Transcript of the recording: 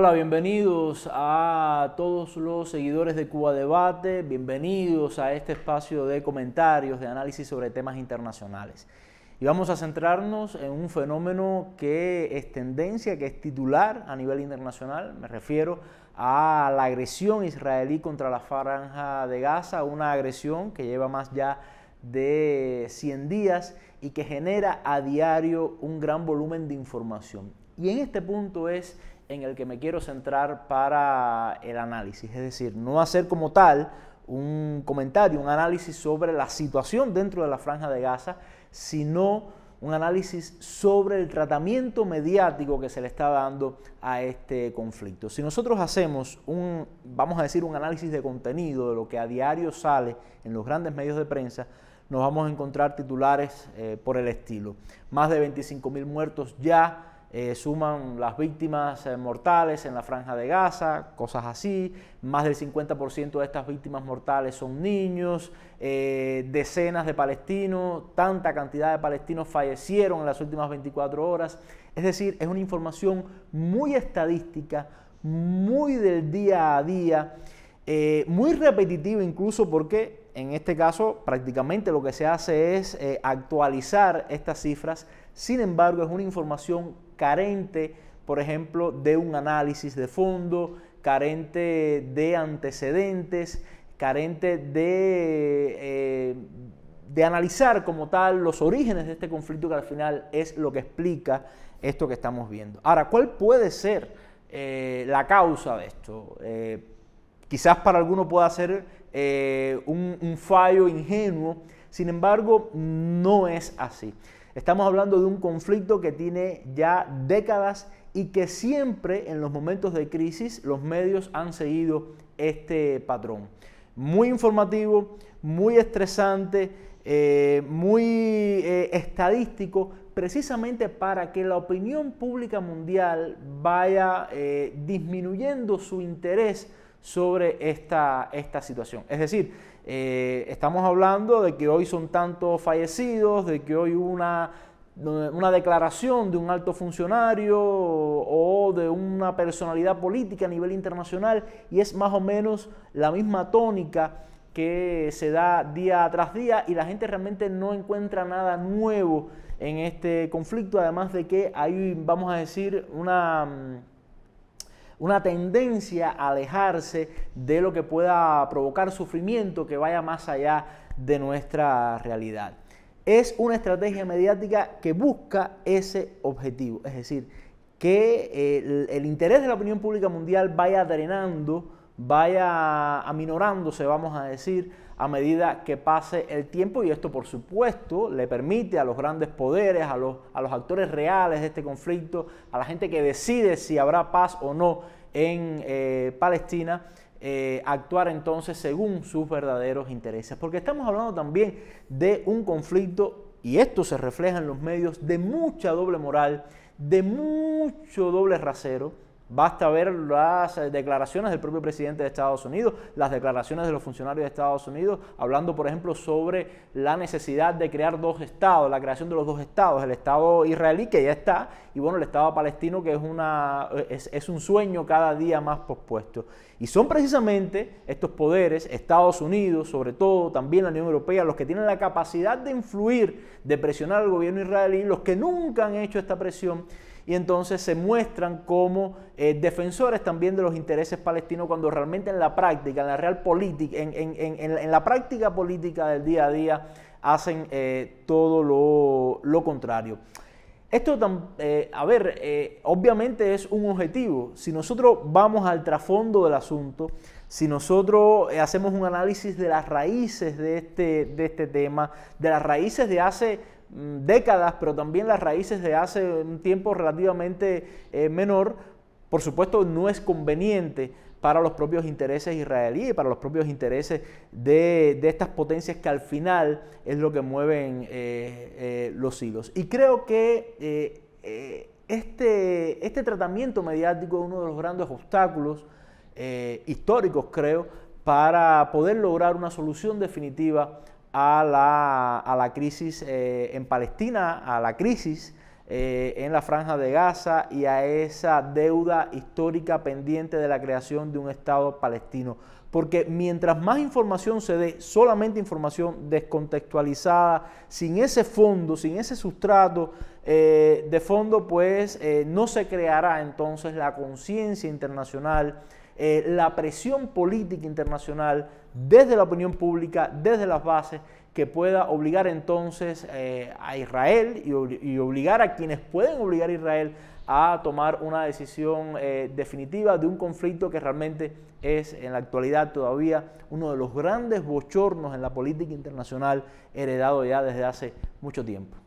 Hola, bienvenidos a todos los seguidores de Cuba Debate, bienvenidos a este espacio de comentarios, de análisis sobre temas internacionales. Y vamos a centrarnos en un fenómeno que es tendencia, que es titular a nivel internacional, me refiero a la agresión israelí contra la franja de Gaza, una agresión que lleva más ya de 100 días y que genera a diario un gran volumen de información. Y en este punto es en el que me quiero centrar para el análisis, es decir, no hacer como tal un comentario, un análisis sobre la situación dentro de la franja de Gaza, sino un análisis sobre el tratamiento mediático que se le está dando a este conflicto. Si nosotros hacemos un, vamos a decir, un análisis de contenido de lo que a diario sale en los grandes medios de prensa, nos vamos a encontrar titulares eh, por el estilo. Más de 25.000 muertos ya, eh, suman las víctimas eh, mortales en la franja de Gaza, cosas así, más del 50% de estas víctimas mortales son niños, eh, decenas de palestinos, tanta cantidad de palestinos fallecieron en las últimas 24 horas, es decir, es una información muy estadística, muy del día a día, muy repetitiva incluso porque en este caso prácticamente lo que se hace es actualizar estas cifras, sin embargo es una información carente, por ejemplo, de un análisis de fondo, carente de antecedentes, carente de, eh, de analizar como tal los orígenes de este conflicto que al final es lo que explica esto que estamos viendo. Ahora, ¿cuál puede ser eh, la causa de esto? Eh, quizás para algunos pueda ser un fallo ingenuo, sin embargo, no es así. Estamos hablando de un conflicto que tiene ya décadas y que siempre en los momentos de crisis los medios han seguido este patrón. Muy informativo, muy estresante, eh, muy eh, estadístico, precisamente para que la opinión pública mundial vaya eh, disminuyendo su interés sobre esta, esta situación. Es decir, eh, estamos hablando de que hoy son tantos fallecidos, de que hoy hubo una, declaración de un alto funcionario o de una personalidad política a nivel internacional y es más o menos la misma tónica que se da día tras día y la gente realmente no encuentra nada nuevo en este conflicto, además de que hay, vamos a decir, una, mm, una tendencia a alejarse de lo que pueda provocar sufrimiento que vaya más allá de nuestra realidad. Es una estrategia mediática que busca ese objetivo, es decir, que eh, el interés de la opinión pública mundial vaya drenando vaya aminorándose, vamos a decir, a medida que pase el tiempo y esto por supuesto le permite a los grandes poderes, a los, actores reales de este conflicto, a la gente que decide si habrá paz o no en eh, Palestina, eh, actuar entonces según sus verdaderos intereses. Porque estamos hablando también de un conflicto, y esto se refleja en los medios, de mucha doble moral, de mucho doble rasero, Basta ver las eh, declaraciones del propio presidente de Estados Unidos, las declaraciones de los funcionarios de Estados Unidos, hablando, por ejemplo, sobre la necesidad de crear dos estados, la creación de los dos estados, el Estado israelí, que ya está, y bueno, el Estado palestino, que es, una, es, es un sueño cada día más pospuesto. Y son precisamente estos poderes, Estados Unidos, sobre todo, también la Unión Europea, los que tienen la capacidad de influir, de presionar al gobierno israelí, los que nunca han hecho esta presión y entonces se muestran como eh, defensores también de los intereses palestinos cuando realmente en la práctica, en la real política, en, la práctica política del día a día hacen eh, todo lo, contrario. Esto, eh, a ver, obviamente es un objetivo. Si nosotros vamos al trasfondo del asunto, si nosotros hacemos un análisis de las raíces de este, de este tema, de las raíces de hace Mm, décadas, pero también las raíces de hace un tiempo relativamente eh, menor, por supuesto no es conveniente para los propios intereses israelíes para los propios intereses de, estas potencias que al final es lo que mueven eh, eh, los hilos. Y creo que este, este, tratamiento mediático es uno de los grandes obstáculos históricos, creo, para poder lograr una solución definitiva a la, crisis eh, en Palestina, a la crisis eh, en la franja de Gaza y a esa deuda histórica pendiente de la creación de un Estado palestino. Porque mientras más información se dé, solamente información descontextualizada, sin ese fondo, sin ese sustrato eh, de fondo, pues no se creará entonces la conciencia internacional eh, la presión política internacional desde la opinión pública, desde las bases, que pueda obligar entonces eh, a Israel y, obligar a quienes pueden obligar a Israel a tomar una decisión eh, definitiva de un conflicto que realmente es en la actualidad todavía uno de los grandes bochornos en la política internacional heredado ya desde hace mucho tiempo.